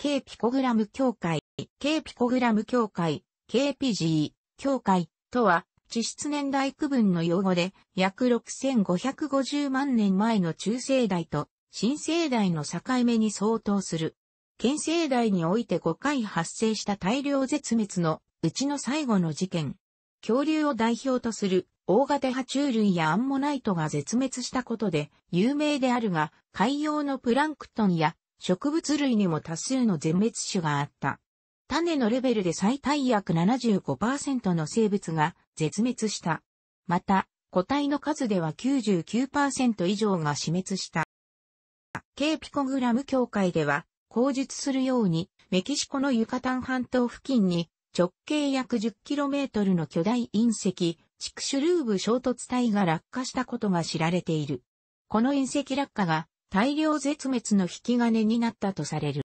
K ピコグラム協会、K ピコグラム協会、KPG 協会とは、地質年代区分の用語で、約6550万年前の中生代と新生代の境目に相当する。県生代において5回発生した大量絶滅のうちの最後の事件。恐竜を代表とする大型爬虫類やアンモナイトが絶滅したことで有名であるが、海洋のプランクトンや植物類にも多数の全滅種があった。種のレベルで最大約75%の生物が絶滅した。また、個体の数では99%以上が死滅した。ケーピコグラム協会では、口述するように、メキシコのユカタン半島付近に、直径約 10km の巨大隕石、チクシュルーブ衝突体が落下したことが知られている。この隕石落下が大量絶滅の引き金になったとされる。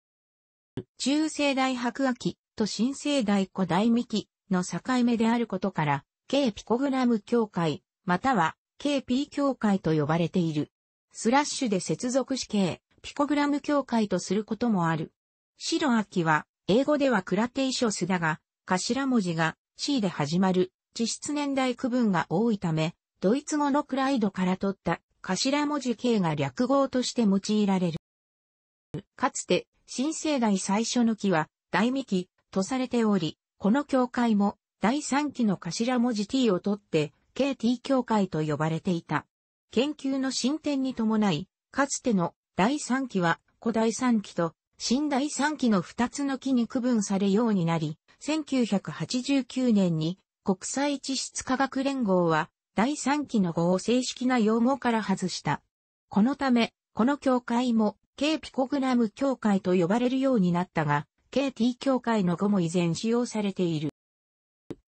中世代白亜紀と新世代古代未期の境目であることから、K ピコグラム協会、または KP 協会と呼ばれている。スラッシュで接続し K、ピコグラム協会とすることもある。白亜紀は、英語ではクラテイショスだが、頭文字が C で始まる、地質年代区分が多いため、ドイツ語のクライドから取った頭文字 K が略語として用いられる。かつて、新生代最初の木は、大未期とされており、この教会も、第3期の頭文字 T を取って、KT 教会と呼ばれていた。研究の進展に伴い、かつての第3期は古第3期と新第3期の2つの木に区分されようになり、1989年に国際地質科学連合は第3期の語を正式な用語から外した。このため、この教会も、K ピコグラム教会と呼ばれるようになったが、KT 教会の語も依然使用されている。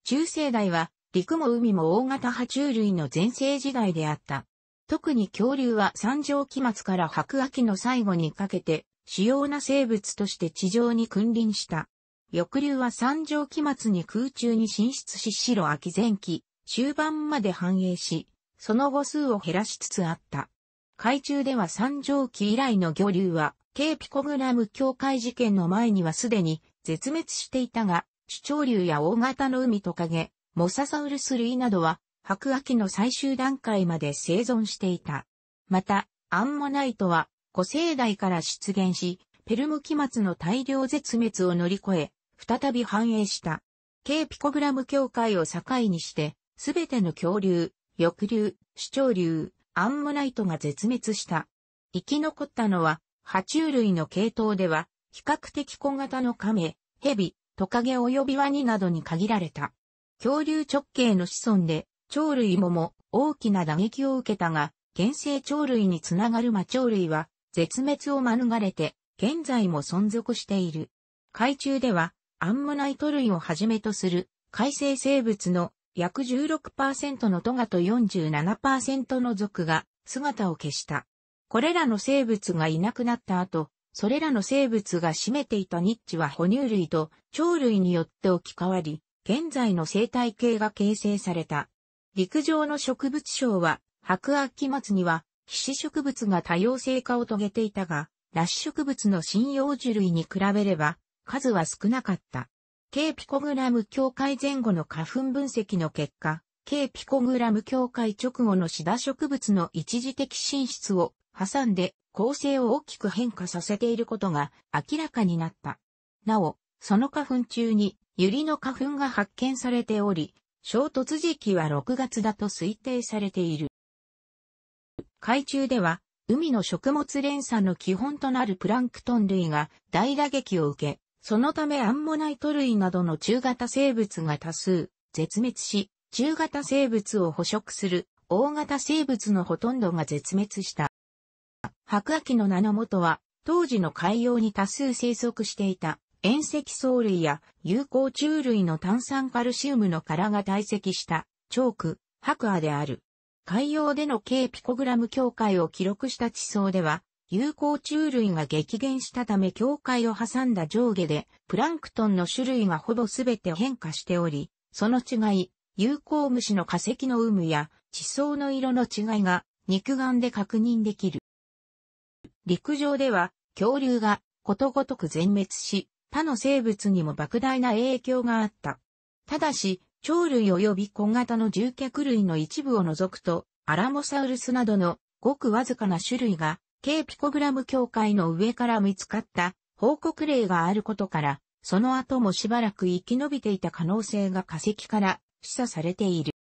中世代は、陸も海も大型爬虫類の前世時代であった。特に恐竜は三条期末から白亜紀の最後にかけて、主要な生物として地上に君臨した。翼竜は三条期末に空中に進出し白秋前期、終盤まで繁栄し、その後数を減らしつつあった。海中では三畳紀以来の魚流は、ケーピコグラム境界事件の前にはすでに絶滅していたが、主潮流や大型の海トカゲ、モササウルス類などは、白亜紀の最終段階まで生存していた。また、アンモナイトは、古生代から出現し、ペルム期末の大量絶滅を乗り越え、再び繁栄した。ーピコグラム境界を境にして、すべての恐竜、翼竜、主張竜、アンモナイトが絶滅した。生き残ったのは、爬虫類の系統では、比較的小型の亀、蛇、トカゲ及びワニなどに限られた。恐竜直系の子孫で、鳥類もも大きな打撃を受けたが、原生鳥類につながる魔鳥類は、絶滅を免れて、現在も存続している。海中では、アンモナイト類をはじめとする、海生生物の約16%のトガと47%の族が姿を消した。これらの生物がいなくなった後、それらの生物が占めていたニッチは哺乳類と鳥類によって置き換わり、現在の生態系が形成された。陸上の植物省は、白秋末には、皮脂植物が多様性化を遂げていたが、ラッシュ植物の針葉樹類に比べれば、数は少なかった。K ピコグラム境界前後の花粉分析の結果、K ピコグラム境界直後のシダ植物の一時的進出を挟んで構成を大きく変化させていることが明らかになった。なお、その花粉中にユリの花粉が発見されており、衝突時期は6月だと推定されている。海中では、海の食物連鎖の基本となるプランクトン類が大打撃を受け、そのためアンモナイト類などの中型生物が多数、絶滅し、中型生物を捕食する大型生物のほとんどが絶滅した。白亜紀の名の元は、当時の海洋に多数生息していた、塩石藻類や有効虫類の炭酸カルシウムの殻が堆積した、チョーク、白亜である。海洋での K ピコグラム境界を記録した地層では、有効虫類が激減したため境界を挟んだ上下でプランクトンの種類がほぼすべて変化しており、その違い、有効虫の化石の有無や地層の色の違いが肉眼で確認できる。陸上では恐竜がことごとく全滅し、他の生物にも莫大な影響があった。ただし、鳥類及び小型の獣脚類の一部を除くと、アラモサウルスなどのごくわずかな種類が K ピコグラム協会の上から見つかった報告例があることから、その後もしばらく生き延びていた可能性が化石から示唆されている。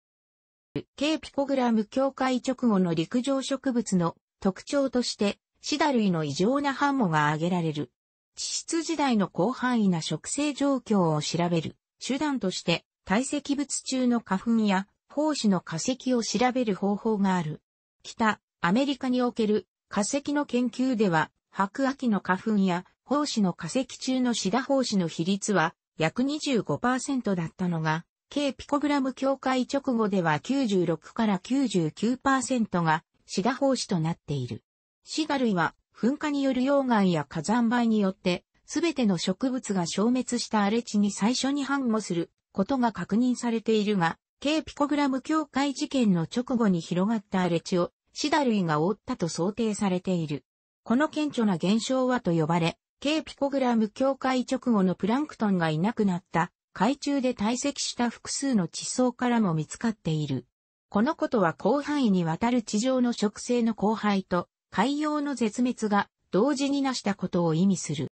K ピコグラム協会直後の陸上植物の特徴として、シダ類の異常な反応が挙げられる。地質時代の広範囲な植生状況を調べる手段として、堆積物中の花粉や胞子の化石を調べる方法がある。北、アメリカにおける化石の研究では、白亜紀の花粉や、胞子の化石中のシダ胞子の比率は約25%だったのが、K ピコグラム境界直後では96から99%がシダ胞子となっている。シダ類は噴火による溶岩や火山灰によって、すべての植物が消滅した荒れ地に最初に反応することが確認されているが、K ピコグラム境界事件の直後に広がった荒れ地をシダ類が覆ったと想定されている。この顕著な現象はと呼ばれ、K ピコグラム境界直後のプランクトンがいなくなった海中で堆積した複数の地層からも見つかっている。このことは広範囲にわたる地上の植生の荒廃と海洋の絶滅が同時になしたことを意味する。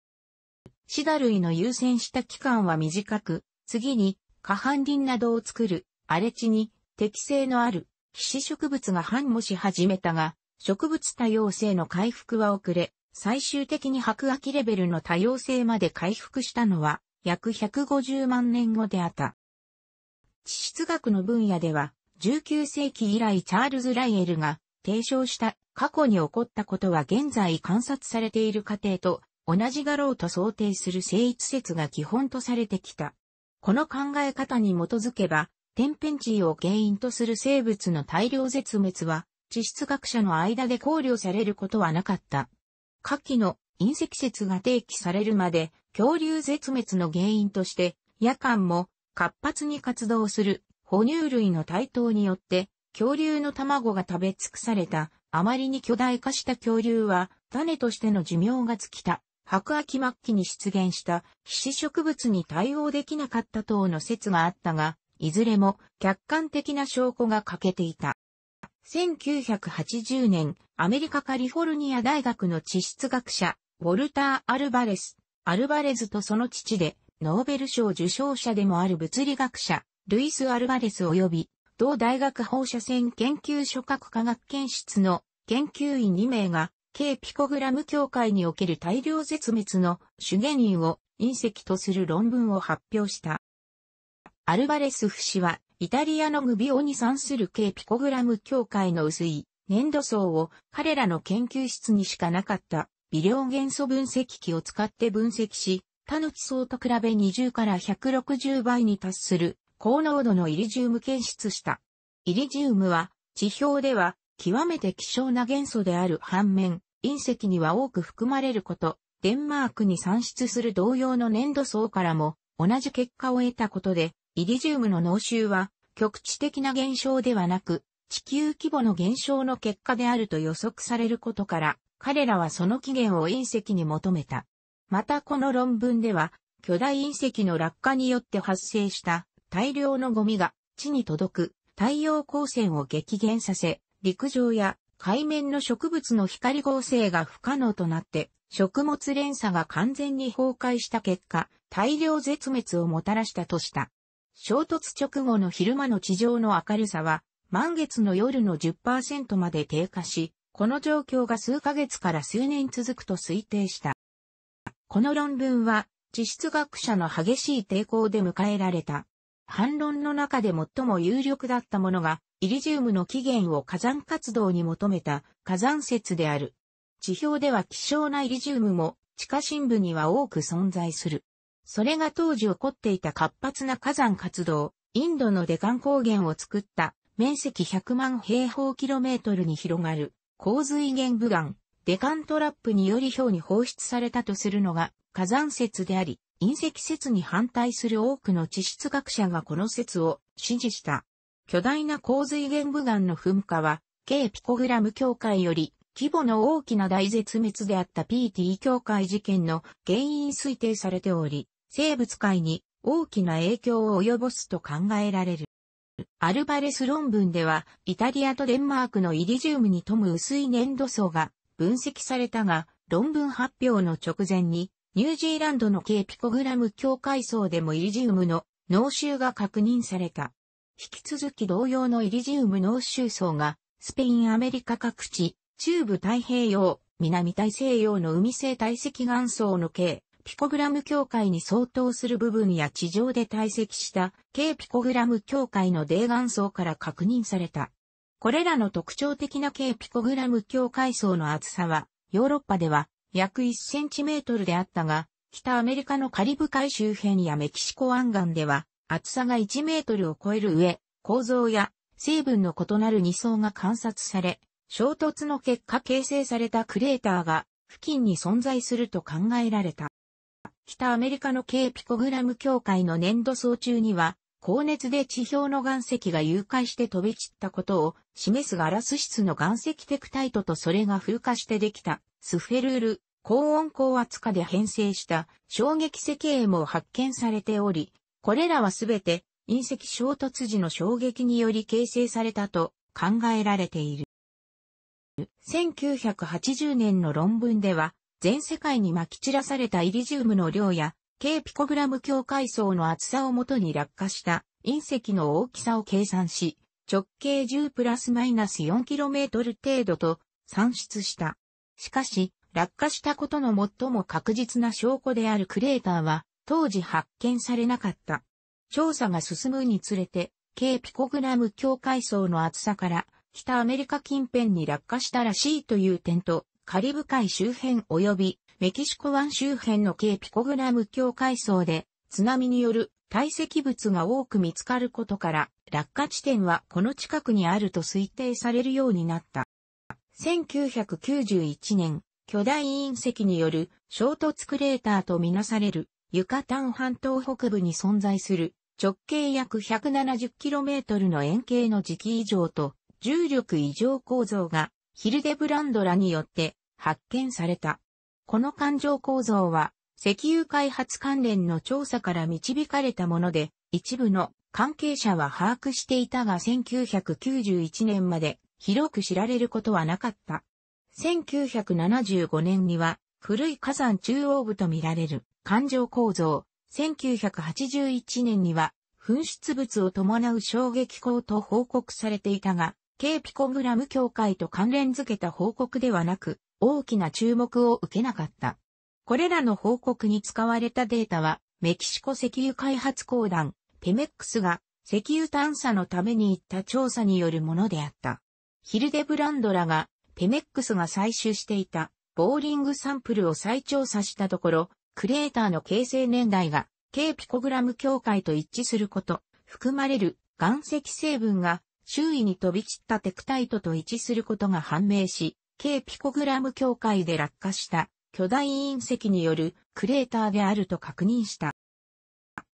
シダ類の優先した期間は短く、次に、下半林などを作る荒れ地に適性のある皮脂植物が繁茂し始めたが、植物多様性の回復は遅れ、最終的に白亜紀レベルの多様性まで回復したのは約150万年後であった。地質学の分野では、19世紀以来チャールズ・ライエルが提唱した過去に起こったことは現在観察されている過程と同じだろうと想定する精一説が基本とされてきた。この考え方に基づけば、天変地異を原因とする生物の大量絶滅は、地質学者の間で考慮されることはなかった。下記の隕石説が提起されるまで、恐竜絶滅の原因として、夜間も活発に活動する哺乳類の台頭によって、恐竜の卵が食べ尽くされた、あまりに巨大化した恐竜は、種としての寿命が尽きた、白亜紀末期に出現した、皮脂植物に対応できなかった等の説があったが、いずれも客観的な証拠が欠けていた。1980年、アメリカカリフォルニア大学の地質学者、ウォルター・アルバレス、アルバレズとその父で、ノーベル賞受賞者でもある物理学者、ルイス・アルバレス及び、同大学放射線研究所核科学研室の研究員2名が、K ピコグラム協会における大量絶滅の主原因を隕石とする論文を発表した。アルバレスフ氏は、イタリアのグビオに算する計ピコグラム協会の薄い粘土層を彼らの研究室にしかなかった微量元素分析器を使って分析し、他の地層と比べ20から160倍に達する高濃度のイリジウム検出した。イリジウムは地表では極めて希少な元素である反面、隕石には多く含まれること、デンマークに産出する同様の粘土層からも同じ結果を得たことで、イリジウムの濃臭は、局地的な現象ではなく、地球規模の現象の結果であると予測されることから、彼らはその起源を隕石に求めた。またこの論文では、巨大隕石の落下によって発生した大量のゴミが地に届く太陽光線を激減させ、陸上や海面の植物の光合成が不可能となって、食物連鎖が完全に崩壊した結果、大量絶滅をもたらしたとした。衝突直後の昼間の地上の明るさは、満月の夜の10%まで低下し、この状況が数ヶ月から数年続くと推定した。この論文は、地質学者の激しい抵抗で迎えられた。反論の中で最も有力だったものが、イリジウムの起源を火山活動に求めた火山説である。地表では希少なイリジウムも地下深部には多く存在する。それが当時起こっていた活発な火山活動、インドのデカン高原を作った面積100万平方キロメートルに広がる洪水源部岩、デカントラップにより氷に放出されたとするのが火山説であり、隕石説に反対する多くの地質学者がこの説を支持した。巨大な洪水源部岩の噴火は、K ピコグラム協会より規模の大きな大絶滅であった PT 協会事件の原因推定されており、生物界に大きな影響を及ぼすと考えられる。アルバレス論文では、イタリアとデンマークのイリジウムに富む薄い粘土層が分析されたが、論文発表の直前に、ニュージーランドのケーピコグラム境界層でもイリジウムの濃臭が確認された。引き続き同様のイリジウム濃臭層が、スペインアメリカ各地、中部太平洋、南大西洋の海性堆積岩層の系、ピコグラム境界に相当する部分や地上で堆積した軽ピコグラム境界の泥岩層から確認された。これらの特徴的な軽ピコグラム境界層の厚さは、ヨーロッパでは約1センチメートルであったが、北アメリカのカリブ海周辺やメキシコ湾岸では、厚さが1メートルを超える上、構造や成分の異なる2層が観察され、衝突の結果形成されたクレーターが付近に存在すると考えられた。北アメリカの軽ピコグラム協会の年度総中には、高熱で地表の岩石が融解して飛び散ったことを示すガラス質の岩石テクタイトとそれが風化してできたスフェルール、高温高圧化で編成した衝撃石英も発見されており、これらはすべて隕石衝突時の衝撃により形成されたと考えられている。1980年の論文では、全世界に撒き散らされたイリジウムの量や、計ピコグラム境界層の厚さをもとに落下した隕石の大きさを計算し、直径10プラスマイナス 4km 程度と算出した。しかし、落下したことの最も確実な証拠であるクレーターは、当時発見されなかった。調査が進むにつれて、計ピコグラム境界層の厚さから、北アメリカ近辺に落下したらしいという点と、カリブ海周辺及びメキシコ湾周辺のーピコグラム境海層で津波による堆積物が多く見つかることから落下地点はこの近くにあると推定されるようになった。1991年、巨大隕石による衝突クレーターとみなされるユカタン半島北部に存在する直径約 170km の円形の磁気異常と重力異常構造がヒルデブランドらによって発見された。この環状構造は、石油開発関連の調査から導かれたもので、一部の関係者は把握していたが1991年まで広く知られることはなかった。1975年には古い火山中央部とみられる環状構造、1981年には噴出物を伴う衝撃光と報告されていたが、ケーピコグラム協会と関連付けた報告ではなく、大きな注目を受けなかった。これらの報告に使われたデータは、メキシコ石油開発公団、ペメックスが石油探査のために行った調査によるものであった。ヒルデブランドらが、ペメックスが採取していたボーリングサンプルを再調査したところ、クレーターの形成年代が、K ピコグラム境界と一致すること、含まれる岩石成分が周囲に飛び散ったテクタイトと一致することが判明し、K ピコグラム境界で落下した巨大隕石によるクレーターであると確認した。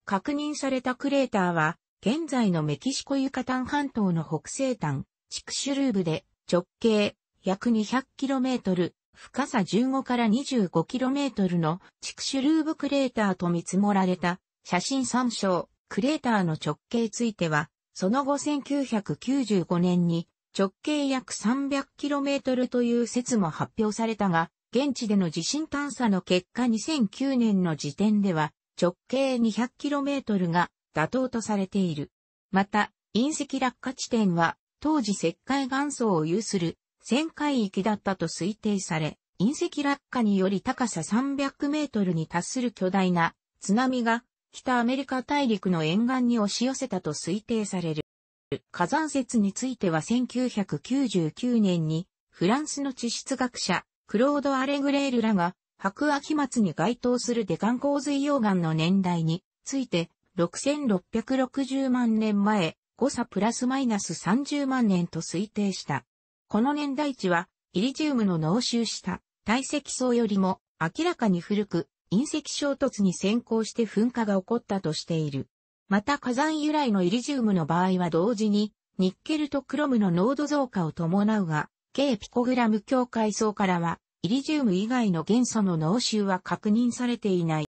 確認されたクレーターは、現在のメキシコユカタン半島の北西端、チクシュルーブで直径約 200km、深さ15から 25km のチクシュルーブクレーターと見積もられた写真参照、クレーターの直径ついては、その後1995年に直径約 300km という説も発表されたが、現地での地震探査の結果2009年の時点では直径 200km が妥当とされている。また、隕石落下地点は当時石灰岩層を有する旋回域だったと推定され、隕石落下により高さ300メートルに達する巨大な津波が北アメリカ大陸の沿岸に押し寄せたと推定される。火山説については1999年にフランスの地質学者クロード・アレグレールらが白亜紀末に該当するデカン洪水溶岩の年代について6660万年前誤差プラスマイナス30万年と推定した。この年代値はイリジウムの濃集した堆積層よりも明らかに古く隕石衝突に先行して噴火が起こったとしている。また火山由来のイリジウムの場合は同時に、ニッケルとクロムの濃度増加を伴うが、K ピコグラム境界層からは、イリジウム以外の元素の濃臭は確認されていない。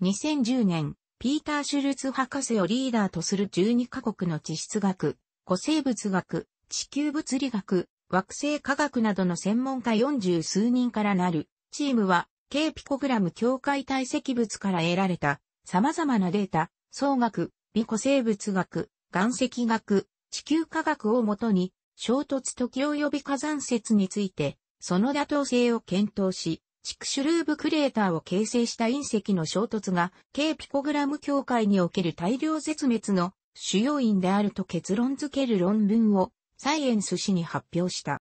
2010年、ピーター・シュルツ博士をリーダーとする12カ国の地質学、古生物学、地球物理学、惑星科学などの専門家40数人からなる、チームは、K ピコグラム境界堆積物から得られた、様々なデータ、総学、微古生物学、岩石学、地球科学をもとに、衝突時及び火山説について、その妥当性を検討し、チクシュルーブクレーターを形成した隕石の衝突が、ーピコグラム協会における大量絶滅の主要因であると結論付ける論文を、サイエンス誌に発表した。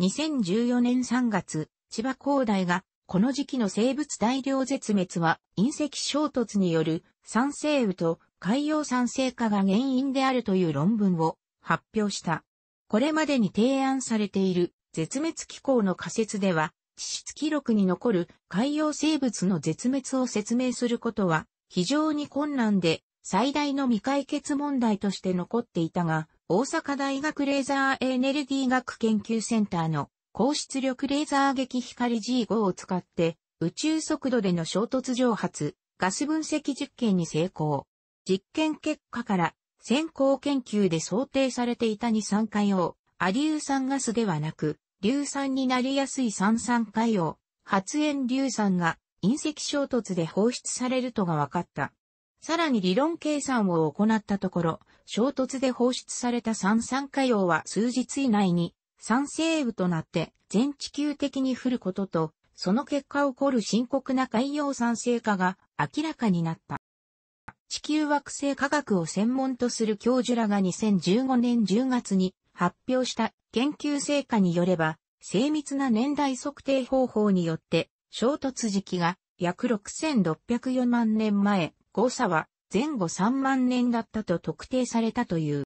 2014年3月、千葉工大がこの時期の生物大量絶滅は隕石衝突による酸性雨と海洋酸性化が原因であるという論文を発表した。これまでに提案されている絶滅機構の仮説では、地質記録に残る海洋生物の絶滅を説明することは非常に困難で最大の未解決問題として残っていたが、大阪大学レーザーエネルギー学研究センターの高出力レーザー撃光 G5 を使って、宇宙速度での衝突蒸発、ガス分析実験に成功。実験結果から、先行研究で想定されていた二酸化硫アリウ酸ガスではなく、硫酸になりやすい三酸化硫発煙硫酸が隕石衝突で放出されるとが分かった。さらに理論計算を行ったところ、衝突で放出された三酸化硫は数日以内に酸性雨となって全地球的に降ることと、その結果起こる深刻な海洋酸性化が明らかになった。地球惑星科学を専門とする教授らが2015年10月に発表した研究成果によれば、精密な年代測定方法によって衝突時期が約6604万年前、誤差は前後3万年だったと特定されたという。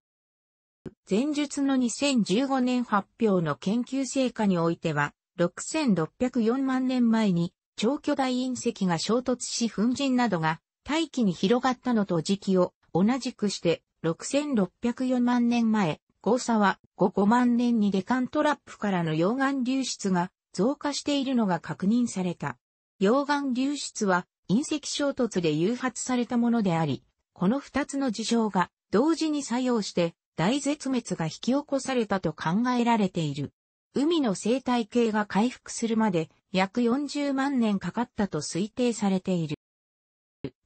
前述の2015年発表の研究成果においては、6604万年前に超巨大隕石が衝突し粉塵などが大気に広がったのと時期を同じくして6604万年前、合差は5 5万年にデカントラップからの溶岩流出が増加しているのが確認された。溶岩流出は隕石衝突で誘発されたものであり、この二つの事象が同時に作用して大絶滅が引き起こされたと考えられている。海の生態系が回復するまで約40万年かかったと推定されている。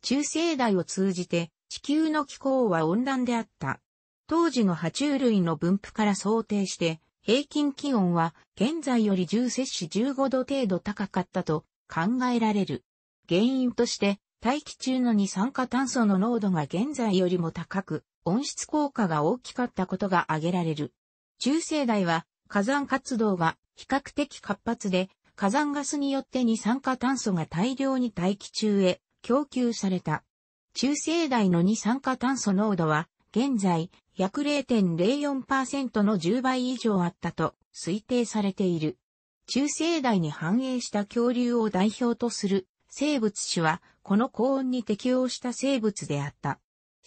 中生代を通じて地球の気候は温暖であった。当時の爬虫類の分布から想定して平均気温は現在より10摂氏15度程度高かったと考えられる。原因として大気中の二酸化炭素の濃度が現在よりも高く、温室効果が大きかったことが挙げられる。中生代は火山活動が比較的活発で、火山ガスによって二酸化炭素が大量に大気中へ供給された。中生代の二酸化炭素濃度は、現在約0.04%の10倍以上あったと推定されている。中生代に反映した恐竜を代表とする生物種は、この高温に適応した生物であった。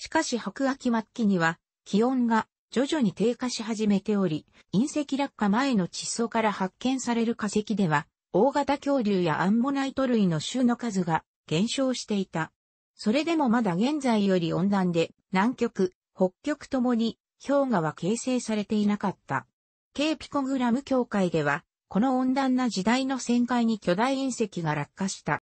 しかし白亜紀末期には気温が徐々に低下し始めており、隕石落下前の地層から発見される化石では、大型恐竜やアンモナイト類の種の数が減少していた。それでもまだ現在より温暖で、南極、北極ともに氷河は形成されていなかった。ケーピコグラム協会では、この温暖な時代の旋回に巨大隕石が落下した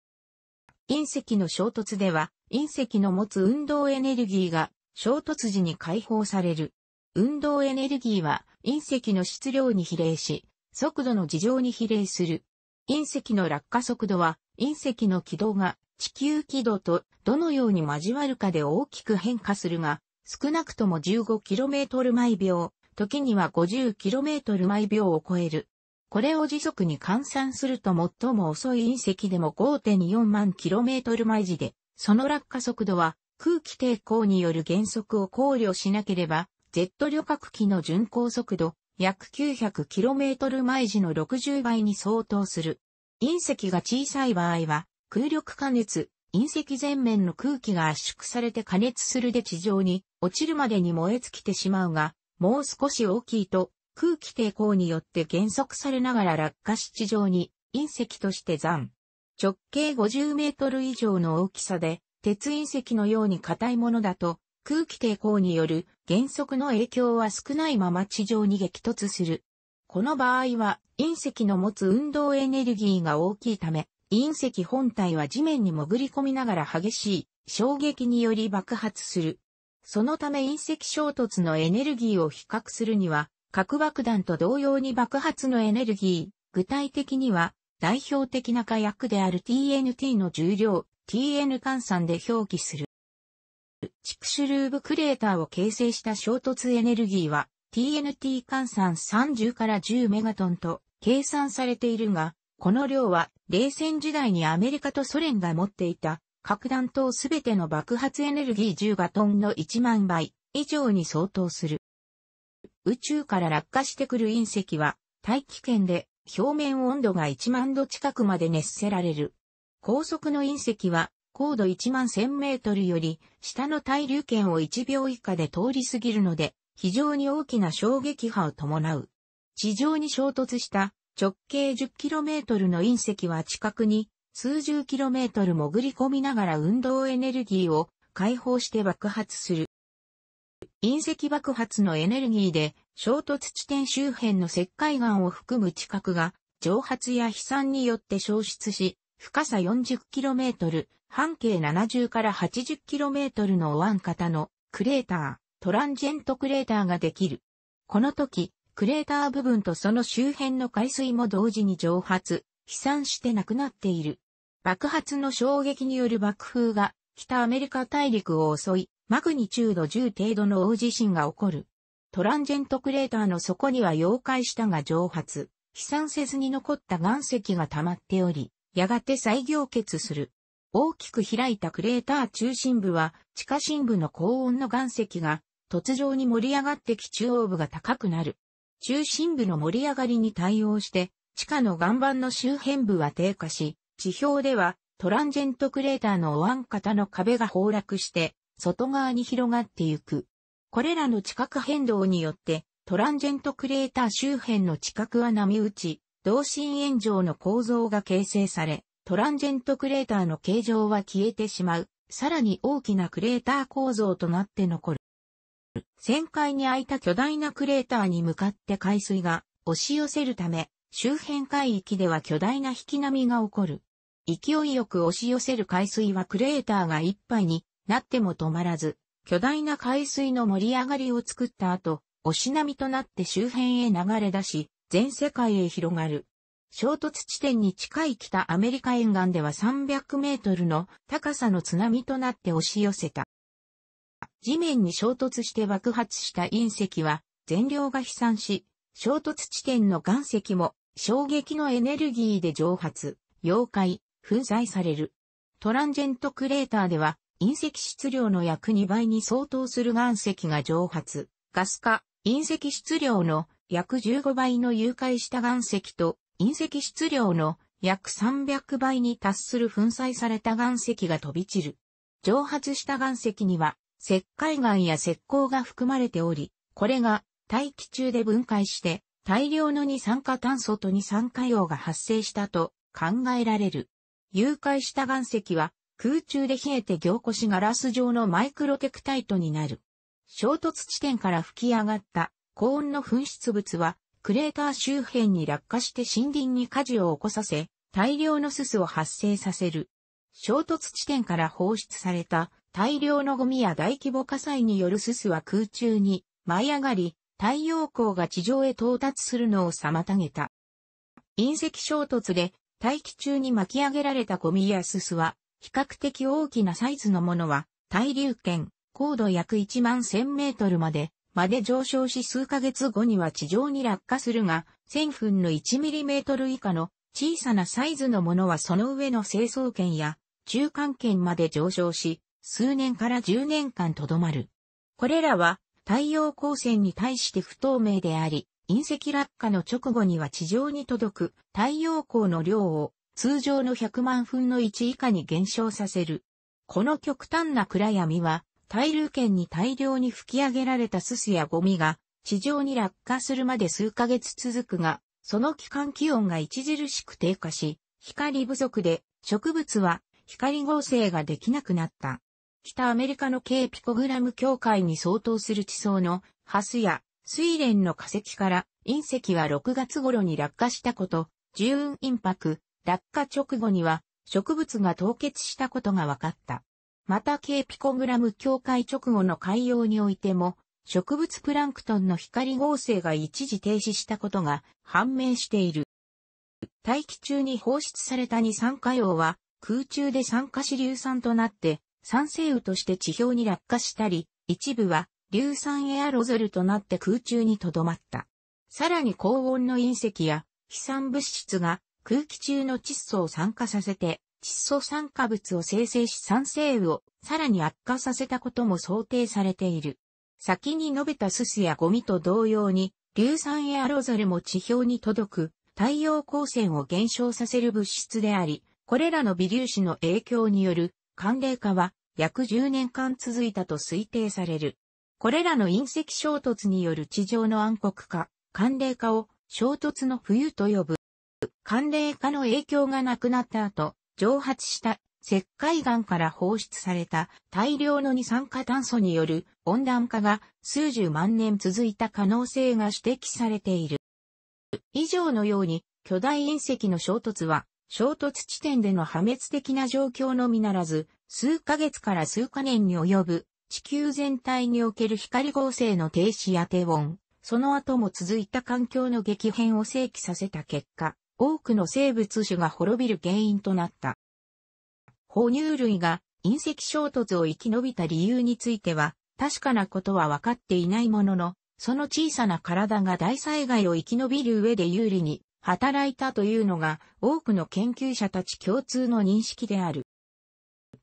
隕石の衝突では、隕石の持つ運動エネルギーが衝突時に解放される。運動エネルギーは隕石の質量に比例し、速度の事情に比例する。隕石の落下速度は隕石の軌道が地球軌道とどのように交わるかで大きく変化するが、少なくとも 15km 毎秒、時には 50km 毎秒を超える。これを時速に換算すると最も遅い隕石でも5.4万 km 毎時で、その落下速度は空気抵抗による減速を考慮しなければ、Z 旅客機の巡航速度約 900km 毎時の60倍に相当する。隕石が小さい場合は空力加熱、隕石全面の空気が圧縮されて加熱するで地上に落ちるまでに燃え尽きてしまうが、もう少し大きいと空気抵抗によって減速されながら落下し地上に隕石として残。直径50メートル以上の大きさで、鉄隕石のように硬いものだと、空気抵抗による減速の影響は少ないまま地上に激突する。この場合は、隕石の持つ運動エネルギーが大きいため、隕石本体は地面に潜り込みながら激しい衝撃により爆発する。そのため隕石衝突のエネルギーを比較するには、核爆弾と同様に爆発のエネルギー、具体的には代表的な火薬である TNT の重量、TN 換算で表記する。チクシュルーブクレーターを形成した衝突エネルギーは TNT 換算30から10メガトンと計算されているが、この量は冷戦時代にアメリカとソ連が持っていた核弾頭すべての爆発エネルギー10ガトンの1万倍以上に相当する。宇宙から落下してくる隕石は、大気圏で表面温度が1万度近くまで熱せられる。高速の隕石は、高度1万1000メートルより下の対流圏を1秒以下で通り過ぎるので、非常に大きな衝撃波を伴う。地上に衝突した直径 10km の隕石は近くに数十 km 潜り込みながら運動エネルギーを解放して爆発する。隕石爆発のエネルギーで衝突地点周辺の石灰岩を含む地殻が蒸発や飛散によって消失し、深さ 40km、半径70から 80km のお椀型のクレーター、トランジェントクレーターができる。この時、クレーター部分とその周辺の海水も同時に蒸発、飛散してなくなっている。爆発の衝撃による爆風が北アメリカ大陸を襲い、マグニチュード10程度の大地震が起こる。トランジェントクレーターの底には溶解したが蒸発、飛散せずに残った岩石が溜まっており、やがて再凝結する。大きく開いたクレーター中心部は、地下深部の高温の岩石が、突如に盛り上がってき中央部が高くなる。中心部の盛り上がりに対応して、地下の岩盤の周辺部は低下し、地表ではトランジェントクレーターのお湾型の壁が崩落して、外側に広がってゆく。これらの地殻変動によって、トランジェントクレーター周辺の地殻は波打ち、同心円状の構造が形成され、トランジェントクレーターの形状は消えてしまう。さらに大きなクレーター構造となって残る。旋回に空いた巨大なクレーターに向かって海水が押し寄せるため、周辺海域では巨大な引き波が起こる。勢いよく押し寄せる海水はクレーターが一杯になっても止まらず、巨大な海水の盛り上がりを作った後、押し波となって周辺へ流れ出し、全世界へ広がる。衝突地点に近い北アメリカ沿岸では300メートルの高さの津波となって押し寄せた。地面に衝突して爆発した隕石は全量が飛散し、衝突地点の岩石も衝撃のエネルギーで蒸発、溶解、粉砕される。トランジェントクレーターでは隕石質量の約2倍に相当する岩石が蒸発、ガス化、隕石質量の約15倍の融解した岩石と、隕石質量の約300倍に達する粉砕された岩石が飛び散る。蒸発した岩石には、石灰岩や石膏が含まれており、これが大気中で分解して、大量の二酸化炭素と二酸化硫黄が発生したと考えられる。融解した岩石は空中で冷えて凝固しガラス状のマイクロテクタイトになる。衝突地点から吹き上がった高温の噴出物は、クレーター周辺に落下して森林に火事を起こさせ、大量のススを発生させる。衝突地点から放出された大量のゴミや大規模火災によるススは空中に舞い上がり、太陽光が地上へ到達するのを妨げた。隕石衝突で大気中に巻き上げられたゴミやススは比較的大きなサイズのものは、対流圏、高度約1万1000メートルまで、まで上昇し数ヶ月後には地上に落下するが、1000分の1ミリメートル以下の小さなサイズのものはその上の成層圏や中間圏まで上昇し、数年から10年間とどまる。これらは太陽光線に対して不透明であり、隕石落下の直後には地上に届く太陽光の量を通常の100万分の1以下に減少させる。この極端な暗闇は、大流圏に大量に吹き上げられたススやゴミが地上に落下するまで数ヶ月続くが、その期間気温が著しく低下し、光不足で植物は光合成ができなくなった。北アメリカのーピコグラム協会に相当する地層のハスや水蓮の化石から隕石は6月頃に落下したこと、ジューンインパク、落下直後には植物が凍結したことが分かった。またケーピコグラム境界直後の海洋においても、植物プランクトンの光合成が一時停止したことが判明している。大気中に放出された二酸化硫黄は空中で酸化し硫酸となって酸性雨として地表に落下したり、一部は硫酸エアロゾルとなって空中に留まった。さらに高温の隕石や飛散物質が空気中の窒素を酸化させて、窒素酸化物を生成し酸性雨をさらに悪化させたことも想定されている。先に述べたススやゴミと同様に、硫酸やロザルも地表に届く太陽光線を減少させる物質であり、これらの微粒子の影響による寒冷化は約10年間続いたと推定される。これらの隕石衝突による地上の暗黒化、寒冷化を衝突の冬と呼ぶ。寒冷化の影響がなくなった後、蒸発した石灰岩から放出された大量の二酸化炭素による温暖化が数十万年続いた可能性が指摘されている。以上のように巨大隕石の衝突は衝突地点での破滅的な状況のみならず数ヶ月から数ヶ年に及ぶ地球全体における光合成の停止や低温、その後も続いた環境の激変を正規させた結果、多くの生物種が滅びる原因となった。哺乳類が隕石衝突を生き延びた理由については、確かなことは分かっていないものの、その小さな体が大災害を生き延びる上で有利に働いたというのが多くの研究者たち共通の認識である。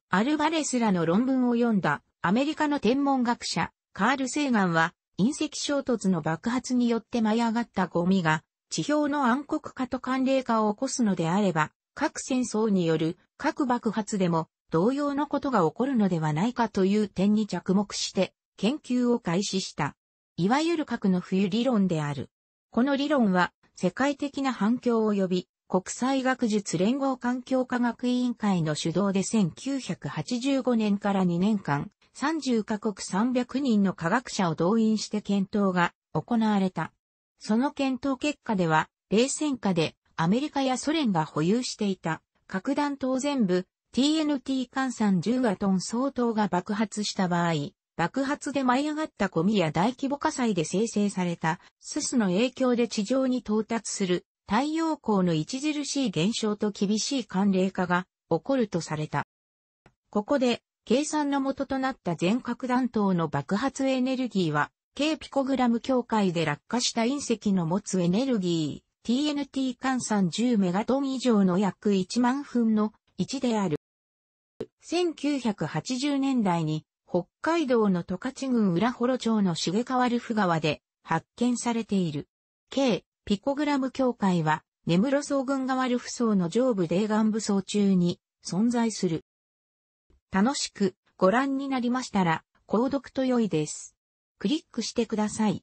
アルバレスらの論文を読んだアメリカの天文学者カール・セーガンは隕石衝突の爆発によって舞い上がったゴミが地表の暗黒化と寒冷化を起こすのであれば、各戦争による各爆発でも同様のことが起こるのではないかという点に着目して研究を開始した。いわゆる核の冬理論である。この理論は世界的な反響を呼び、国際学術連合環境科学委員会の主導で1985年から2年間、30カ国300人の科学者を動員して検討が行われた。その検討結果では、冷戦下でアメリカやソ連が保有していた核弾頭全部 TNT 換算10アトン相当が爆発した場合、爆発で舞い上がったゴミや大規模火災で生成されたススの影響で地上に到達する太陽光の著しい減少と厳しい寒冷化が起こるとされた。ここで計算の元となった全核弾頭の爆発エネルギーは K ピコグラム境界で落下した隕石の持つエネルギー、TNT 換算10メガトン以上の約1万分の1である。1980年代に北海道の十勝郡浦幌町の重川ルフ川で発見されている。K ピコグラム境界は根室総群川ルフ層の上部霊岩武装中に存在する。楽しくご覧になりましたら、購読と良いです。クリックしてください。